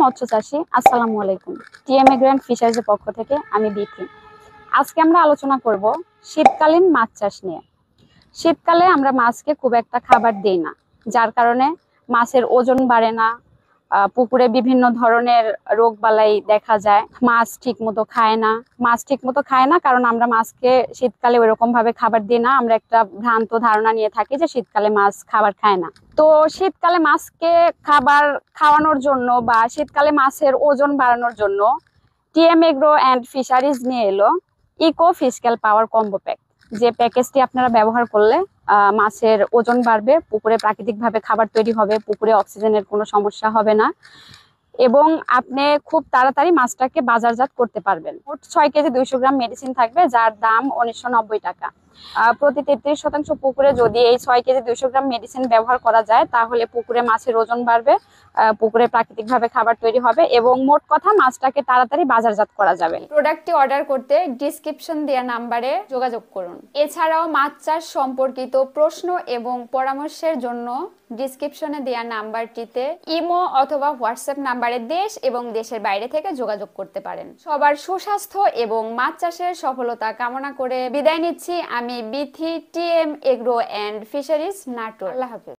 মৎস্য চাষী আসসালামু আলাইকুম টিএমএ গ্র্যান্ড ফিশারিজের পক্ষ থেকে আমি বিথি আজকে আমরা আলোচনা করব শীতকালীন মাছ চাষ নিয়ে শীতকালে আমরা মাছকে খুব একটা খাবার দিই না যার কারণে মাছের ওজন বাড়ে না পুকুরে বিভিন্ন ধরনের রোগ বালাই দেখা যায় মাছ ঠিক মতো খায় না মাছ ঠিক মতো খায় না কারণ আমরা মাছকে শীতকালে ওরকম ভাবে খাবার দিই না আমরা একটা ভ্রান্ত ধারণা নিয়ে থাকি যে শীতকালে মাছ খাবার খায় না তো শীতকালে মাছকে খাবার খাওয়ানোর জন্য বা শীতকালে মাছের ওজন বাড়ানোর জন্য টিএম এগ্রো অ্যান্ড ফিশারিজ নিয়ে এলো eco physical power combo pack যে প্যাকেজটি আপনারা ব্যবহার করলে মাছের ওজন বাড়বে পুকুরে প্রাকৃতিকভাবে খাবার তৈরি হবে পুকুরে অক্সিজেনের কোনো সমস্যা হবে না এবং আপনি খুব তাড়াতাড়ি মাছটাকে বাজারজাত করতে পারবেন ছয় কেজি দুইশো গ্রাম মেডিসিন থাকবে যার দাম উনিশশো টাকা প্রতি তেত্রিশ শতাংশ পুকুরে যদি এই ছয় কেজি দুইশো গ্রাম মেডিসিন ব্যবহার করা যায় তাহলে পুকুরে মাছের ওজন বাড়বে পুকুরে প্রাকৃতিকভাবে খাবার তৈরি হবে এবং মোট কথা মাছটাকে তাড়াতাড়ি বাজারজাত করা যাবে প্রোডাক্টটি অর্ডার করতে ডিসক্রিপশন দেওয়া নাম্বারে যোগাযোগ করুন এছাড়াও মাছ চাষ সম্পর্কিত প্রশ্ন এবং পরামর্শের জন্য ডিসক্রিপশনে দেওয়া নাম্বারটিতে ইমো অথবা হোয়াটসঅ্যাপ নাম্বারে দেশ এবং দেশের বাইরে থেকে যোগাযোগ করতে পারেন সবার সুস্বাস্থ্য এবং মাছ চাষের সফলতা কামনা করে বিদায় নিচ্ছি আমি আমি Bithi TM agro and fisheries Natore আল্লাহ হাফেজ